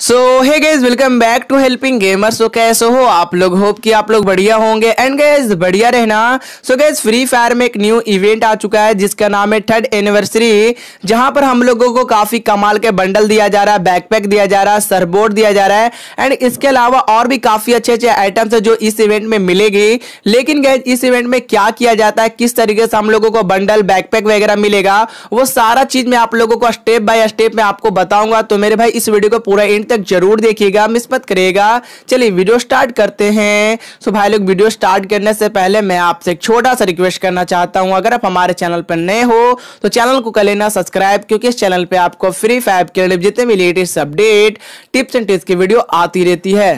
so hey guys welcome back to helping gamer so कैसे हो आप लोग होप कि आप लोग बढ़िया होंगे एंड गेज बढ़िया रहना सो गेज फ्री फायर में एक न्यू इवेंट आ चुका है जिसका नाम है थर्ड एनिवर्सरी जहां पर हम लोगों को काफी कमाल के बंडल दिया जा रहा है बैकपैक दिया जा रहा है सरबोर्ड दिया जा रहा है एंड इसके अलावा और भी काफी अच्छे अच्छे आइटम्स है जो इस इवेंट में मिलेगी लेकिन गैस इस इवेंट में क्या किया जाता है किस तरीके से हम लोगों को बंडल बैकपैक वगैरह मिलेगा वो सारा चीज मैं आप लोगों को स्टेप बाय स्टेप में आपको बताऊंगा तो मेरे भाई इस वीडियो को पूरा एंड तक जरूर देखिएगा मिस मत करेगा चलिए वीडियो स्टार्ट करते हैं सो भाई लोग वीडियो स्टार्ट करने से पहले मैं आपसे एक छोटा सा रिक्वेस्ट करना चाहता हूँ अगर आप हमारे चैनल पर नए हो तो चैनल को कर लेना सब्सक्राइब क्योंकि इस चैनल पर आपको फ्री फायर के जितने भी latest update tips and tips की वीडियो आती रहती है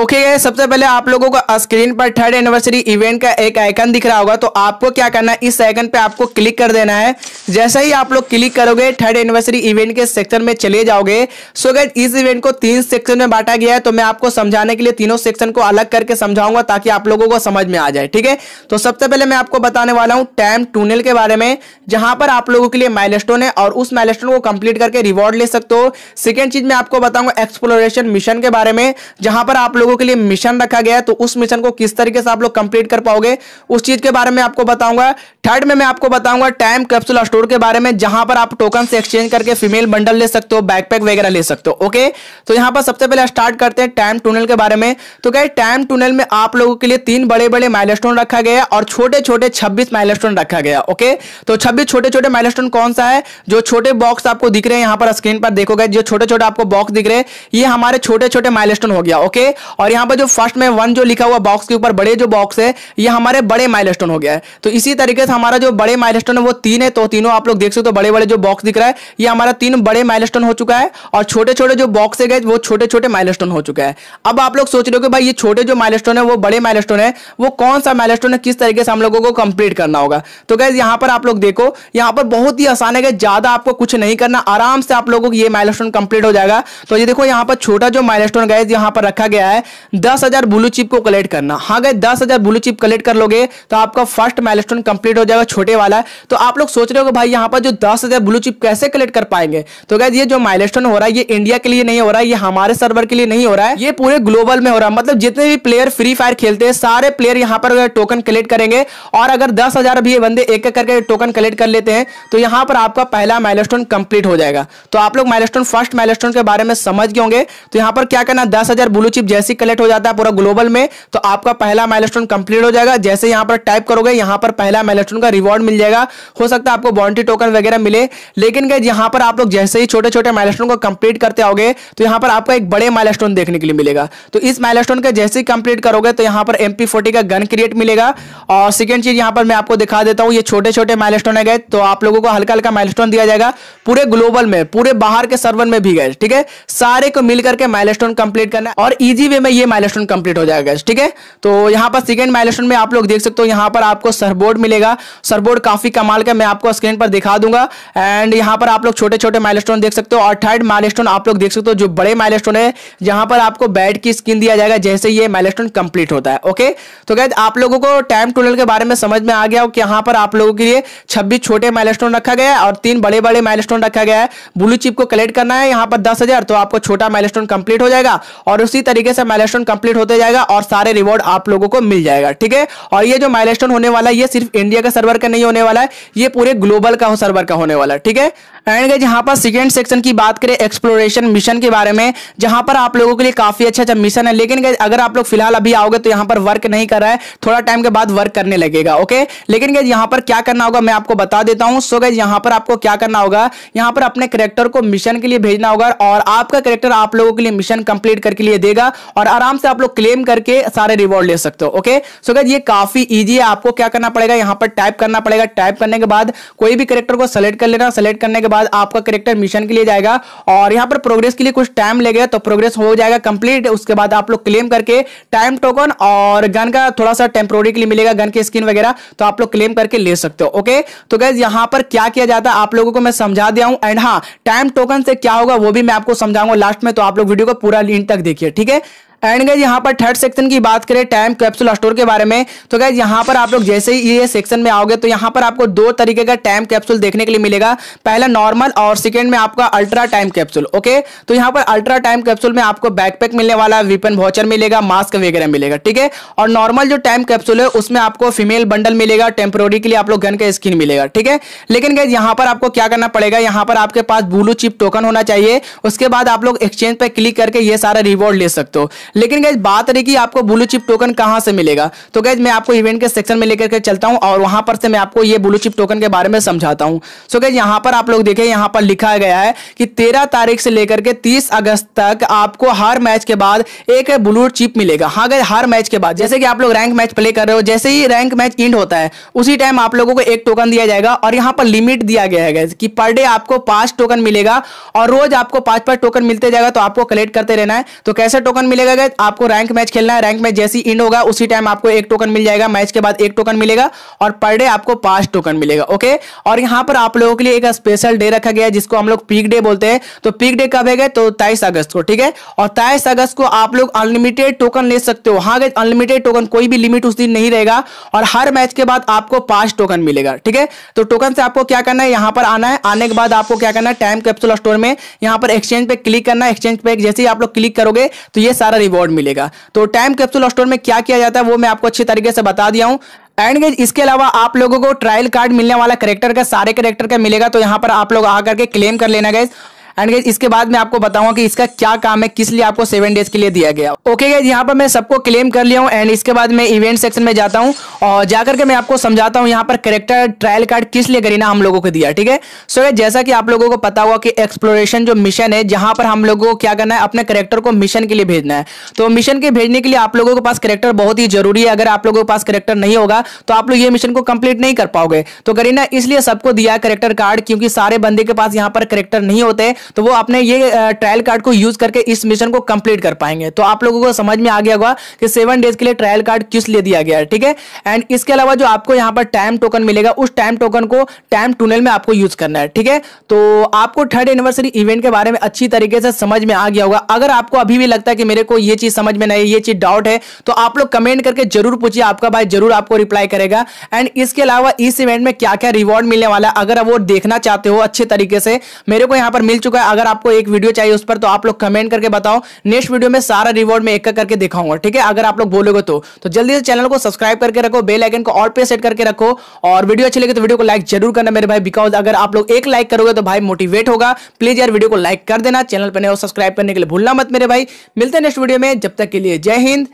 ओके okay, सबसे पहले आप लोगों को स्क्रीन पर थर्ड एनिवर्सरी इवेंट का एक आइकन दिख रहा होगा तो आपको क्या करना है इस आइकन पे आपको क्लिक कर देना है जैसे ही आप लोग क्लिक करोगे थर्ड एनिवर्सरी इवेंट के सेक्शन में चले जाओगे सो अगर इस इवेंट को तीन सेक्शन में बांटा गया है तो मैं आपको समझाने के लिए तीनों सेक्शन को अलग करके समझाऊंगा ताकि आप लोगों को समझ में आ जाए ठीक है तो सबसे पहले मैं आपको बताने वाला हूँ टाइम टूनल के बारे में जहां पर आप लोगों के लिए माइलस्टोन है और उस माइलस्टोन को कंप्लीट करके रिवॉर्ड ले सकते हो सेकेंड चीज मैं आपको बताऊंगा एक्सप्लोरेशन मिशन के बारे में जहां पर आप लोगों के लिए मिशन रखा गया है तो उस मिशन को किस तरीके से आप लोग कंप्लीट कर पाओगे उस चीज के बारे में आपको बताऊंगा थर्ड में मैं आपको बताऊंगा टाइम कैप्सूल स्टोर के बारे में जहां पर आप टोकन से एक्सचेंज करके फीमेल बंडल ले सकते हो बैकपैक वगैरह ले सकते हो ओके तो यहां पर सबसे पहले स्टार्ट करते हैं टाइम टूनल के बारे में तो क्या टाइम टूनल में आप लोगों के लिए तीन बड़े बड़े माइल रखा गया और छोटे छोटे छब्बीस माइल रखा गया ओके तो छब्बीस छोटे छोटे माइल कौन सा है जो छोटे बॉक्स आपको दिख रहे हैं यहां पर स्क्रीन पर देखोगे जो छोटे छोटे आपको बॉक्स दिख रहे हैं ये हमारे छोटे छोटे माइल हो गया ओके और यहाँ पर जो फर्स्ट में वन जो लिखा हुआ बॉक्स के ऊपर बड़े जो बॉक्स है ये हमारे बड़े माइल हो गया है तो इसी तरीके से हमारा जो बड़े माइल है वो तीन है तो तीनों आप लोग देख सकते हो बड़े बड़े जो बॉक्स दिख रहा है ये हमारा तीन बड़े माइल हो चुका है और छोटे छोटे जो बॉक्स है गए वो छोटे छोटे माइल हो चुका है अब आप लोग सोच रहे हो कि भाई ये छोटे जो माइल है वो बड़े माइल है वो कौन सा माइल है किस तरीके से हम लोगों को कंप्लीट करना होगा तो गैस यहाँ पर आप लोग देखो यहाँ पर बहुत ही आसान है ज्यादा आपको कुछ नहीं करना आराम से आप लोगों को ये माइलस्टोन कंप्लीट हो जाएगा तो ये देखो यहाँ पर छोटा जो माइलस्टोन गैस यहाँ पर रखा गया है दस हजार ब्लू चिप को कलेक्ट करना हाँ गए दस हजार ब्लू चिप कलेक्ट कर लोगे तो आपका फर्स्ट माइलस्टोन कंप्लीट हो जाएगा छोटे वाला है तो आप लोग सोच रहे हो भाई यहाँ पर जो दस हजार ब्लू चिप कैसे कलेक्ट कर पाएंगे तो गैस ये जो माइलस्टोन हो रहा है ये इंडिया के लिए नहीं हो रहा है ये हमारे सर्वर के लिए नहीं हो रहा है ये पूरे ग्लोबल में हो रहा है मतलब जितने भी प्लेयर फ्री फायर खेलते हैं सारे प्लेयर यहाँ पर टोकन कलेक्ट करेंगे और अगर दस हजार भी बंदे एक एक करके टोकन कलेक्ट कर लेते हैं तो यहाँ पर आपका पहला माइलस्टोन कंप्लीट हो जाएगा तो आप लोग माइलस्टोन फर्स्ट माइलस्टोन के बारे में समझ गए होंगे तो यहाँ पर क्या करना दस हजार ब्लू चिप जैसे कैसी कलेक्ट हो जाता है पूरा ग्लोबल में तो आपका पहला माइलस्टोन कंप्लीट हो जाएगा जैसे यहां पर टाइप करोगे यहां पर पहला माइलस्टोन का रिवॉर्ड मिल जाएगा हो सकता है आपको बाउंड्री टोकन वगैरह मिले लेकिन यहां पर आप लोग जैसे ही छोटे छोटे माइलस्टोन को कंप्लीट करते आओगे तो यहां पर आपका एक बड़े माइलस्टोन देखने के लिए मिलेगा तो इस माइलस्टोन का जैसे ही कंप्लीट करोगे तो यहां पर एमपी फोर्टी का गन क्रिएट मिलेगा और सेकेंड चीज यहां पर मैं आपको दिखा देता हूं ये छोटे छोटे माइलस्टोन है गए तो आप लोगों को हल्का हल्का माइलस्टोन दिया जाएगा पूरे ग्लोबल में पूरे बाहर के सर्वर में भी गए ठीक है सारे को मिल करके माइलस्टोन कंप्लीट करना और इजी वे में ये माइलस्टोन कंप्लीट हो जाएगा ठीक है तो यहाँ पर सेकेंड माइलस्टोन में आप लोग देख सकते हो यहाँ पर आपको सरबोर्ड मिलेगा सरबोर्ड काफी कमाल का मैं आपको स्क्रीन पर दिखा दूंगा एंड यहाँ पर आप लोग छोटे छोटे माइलस्टोन देख सकते हो और थर्ड माइलस्टोन आप लोग देख सकते हो जो बड़े माइलस्टोन है यहाँ पर आपको बैट की स्किन दिया जाएगा जैसे ये माइलस्टोन कंप्लीट होता है ओके तो गैद आप लोगों को टाइम टूनल के बारे में समझ में आ गया कि यहाँ पर आप लोगों के लिए छब्बीस छोटे माइलस्टोन रखा गया है और तीन बड़े बड़े माइलस्टोन रखा गया है ब्लू चिप को कलेक्ट करना है यहाँ पर दस तो आपको छोटा माइलस्टोन कंप्लीट हो जाएगा और उसी तरीके से से माइलस्टोन कंप्लीट होते जाएगा और सारे रिवॉर्ड आप लोगों को मिल जाएगा ठीक है और ये जो माइलस्टोन होने वाला है ये सिर्फ इंडिया का सर्वर का नहीं होने वाला है ये पूरे ग्लोबल का सर्वर का होने वाला है ठीक है एंड गए यहाँ पर सेकेंड सेक्शन की बात करें एक्सप्लोरेशन मिशन के बारे में जहां पर आप लोगों के लिए काफी अच्छा अच्छा मिशन है लेकिन गए अगर आप लोग फिलहाल अभी आओगे तो यहाँ पर वर्क नहीं कर रहा है थोड़ा टाइम के बाद वर्क करने लगेगा ओके लेकिन गए यहाँ पर क्या करना होगा मैं आपको बता देता हूँ सो गए यहाँ पर आपको क्या करना होगा यहाँ पर अपने करेक्टर को मिशन के लिए भेजना होगा और आपका करेक्टर आप लोगों के लिए मिशन कंप्लीट करके लिए देगा और आराम से आप लोग क्लेम करके सारे रिवॉर्ड ले सकते हो ओके सो गए ये काफी ईजी है आपको क्या करना पड़ेगा यहाँ पर टाइप करना पड़ेगा टाइप करने के बाद कोई भी करेक्टर को सेलेक्ट कर लेना सेलेक्ट करने के बाद आपका करेक्टर मिशन के लिए जाएगा और यहाँ पर प्रोग्रेस के लिए कुछ टाइम लगेगा तो प्रोग्रेस हो जाएगा कंप्लीट उसके बाद आप लोग क्लेम करके टाइम टोकन और गन का थोड़ा सा टेम्प्रोरी के लिए मिलेगा गन की स्किन वगैरह तो आप लोग क्लेम करके ले सकते हो ओके तो गैस यहाँ पर क्या किया जाता है आप लोगों को मैं समझा दिया हूँ एंड हाँ टाइम टोकन से क्या होगा वो भी मैं आपको समझाऊंगा लास्ट में तो आप लोग वीडियो को पूरा लीन तक देखिए ठीक है एंड गैज यहाँ पर थर्ड सेक्शन की बात करें टाइम कैप्सूल स्टोर के बारे में तो गैज यहाँ पर आप लोग जैसे ही ये सेक्शन में आओगे तो यहाँ पर आपको दो तरीके का टाइम कैप्सूल देखने के लिए मिलेगा पहला नॉर्मल और सेकेंड में आपका अल्ट्रा टाइम कैप्सूल ओके तो यहाँ पर अल्ट्रा टाइम कैप्सूल में आपको बैकपैक मिलने वाला है विपन वॉचर मिलेगा मास्क वगैरह मिलेगा ठीक है और नॉर्मल जो टाइम कैप्सूल है उसमें आपको फीमेल बंडल मिलेगा टेम्प्रोरी के लिए आप लोग गन का स्किन मिलेगा ठीक है लेकिन गैज यहाँ पर आपको क्या करना पड़ेगा यहाँ पर आपके पास ब्लू चिप टोकन होना चाहिए उसके बाद आप लोग एक्सचेंज पर क्लिक करके ये सारा रिवॉर्ड ले सकते हो लेकिन गैस बात रही कि आपको ब्लू चिप टोकन कहाँ से मिलेगा तो गैस मैं आपको इवेंट के सेक्शन में लेकर के चलता हूँ और वहाँ पर से मैं आपको ये ब्लू चिप टोकन के बारे में समझाता हूँ सो गैस यहाँ पर आप लोग देखें यहाँ पर लिखा गया है कि तेरह तारीख से लेकर के तीस अगस्त तक आपको हर मैच के बाद एक ब्लू चिप मिलेगा हाँ गैस हर मैच के बाद जैसे कि आप लोग रैंक मैच प्ले कर रहे हो जैसे ही रैंक मैच इंड होता है उसी टाइम आप लोगों को एक टोकन दिया जाएगा और यहाँ पर लिमिट दिया गया है गैस कि पर डे आपको पांच टोकन मिलेगा और रोज आपको पांच पांच टोकन मिलते जाएगा तो आपको कलेक्ट करते रहना है तो कैसे टोकन मिलेगा गए आपको रैंक मैच खेलना है रैंक मैच जैसी इंड होगा उसी टाइम आपको एक टोकन मिल जाएगा मैच के बाद एक टोकन मिलेगा और पर डे आपको पांच टोकन मिलेगा ओके और यहाँ पर आप लोगों के लिए एक स्पेशल डे रखा गया है जिसको हम लोग पीक डे बोलते हैं तो पीक डे कब है तो तेईस अगस्त को ठीक है और तेईस अगस्त को आप लोग अनलिमिटेड टोकन ले सकते हो हाँ अनलिमिटेड टोकन कोई भी लिमिट उस दिन नहीं रहेगा और हर मैच के बाद आपको पांच टोकन मिलेगा ठीक है तो टोकन से आपको क्या करना है यहाँ पर आना है आने के बाद आपको क्या करना है टाइम कैप्सूल स्टोर में यहाँ पर एक्सचेंज पे क्लिक करना है एक्सचेंज पे जैसे ही आप लोग क्लिक करोगे तो ये सारा रिवॉर्ड मिलेगा तो टाइम कैप्सूल स्टोर में क्या किया जाता है वो मैं आपको अच्छी तरीके से बता दिया हूँ एंड इसके अलावा आप लोगों को ट्रायल कार्ड मिलने वाला करेक्टर का सारे करेक्टर का मिलेगा तो यहाँ पर आप लोग आकर के क्लेम कर लेना गैस एंड इसके बाद मैं आपको बताऊंगा कि इसका क्या काम है किस लिए आपको सेवन डेज के लिए दिया गया ओके okay, यहाँ पर मैं सबको क्लेम कर लिया हूँ एंड इसके बाद मैं इवेंट सेक्शन में जाता हूँ और जाकर के मैं आपको समझाता हूँ यहाँ पर करेक्टर ट्रायल कार्ड किस लिए गरीना हम लोगों को दिया ठीक है सो so, जैसा कि आप लोगों को पता हुआ कि एक्सप्लोरेशन जो मिशन है जहां पर हम लोगों को क्या करना है अपने करेक्टर को मिशन के लिए भेजना है तो मिशन के भेजने के लिए आप लोगों के पास करेक्टर बहुत ही जरूरी है अगर आप लोगों के पास करेक्टर नहीं होगा तो आप लोग ये मिशन को कंप्लीट नहीं कर पाओगे तो करीना इसलिए सबको दिया करेक्टर कार्ड क्योंकि सारे बंदे के पास यहाँ पर करेक्टर नहीं होते तो वो अपने ये ट्रायल कार्ड को यूज करके इस मिशन को कंप्लीट कर पाएंगे तो आप लोगों को समझ में आ गया होगा कि सेवन डेज के लिए ट्रायल कार्ड किस लिए दिया गया है ठीक है एंड इसके अलावा जो आपको यहाँ पर टाइम टोकन मिलेगा उस टाइम टोकन को टाइम टूनल में आपको यूज करना है ठीक है तो आपको थर्ड एनिवर्सरी इवेंट के बारे में अच्छी तरीके से समझ में आ गया होगा अगर आपको अभी भी लगता है कि मेरे को ये चीज समझ में नहीं ये चीज डाउट है तो आप लोग कमेंट करके जरूर पूछिए आपका भाई जरूर आपको रिप्लाई करेगा एंड इसके अलावा इस इवेंट में क्या क्या रिवॉर्ड मिलने वाला है अगर वो देखना चाहते हो अच्छे तरीके से मेरे को यहाँ पर मिल चुका चुका है अगर आपको एक वीडियो चाहिए उस पर तो आप लोग कमेंट करके बताओ नेक्स्ट वीडियो में सारा रिवॉर्ड में एक एक करके दिखाऊंगा ठीक है अगर आप लोग बोलोगे तो तो जल्दी से चैनल को सब्सक्राइब करके रखो बेल आइकन को और पे सेट करके रखो और वीडियो अच्छी लगे तो वीडियो को लाइक जरूर करना मेरे भाई बिकॉज अगर आप लोग एक लाइक करोगे तो भाई मोटिवेट होगा प्लीज यार वीडियो को लाइक कर देना चैनल पर नहीं सब्सक्राइब करने के लिए भूलना मत मेरे भाई मिलते हैं नेक्स्ट वीडियो में जब तक के लिए जय हिंद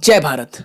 जय भारत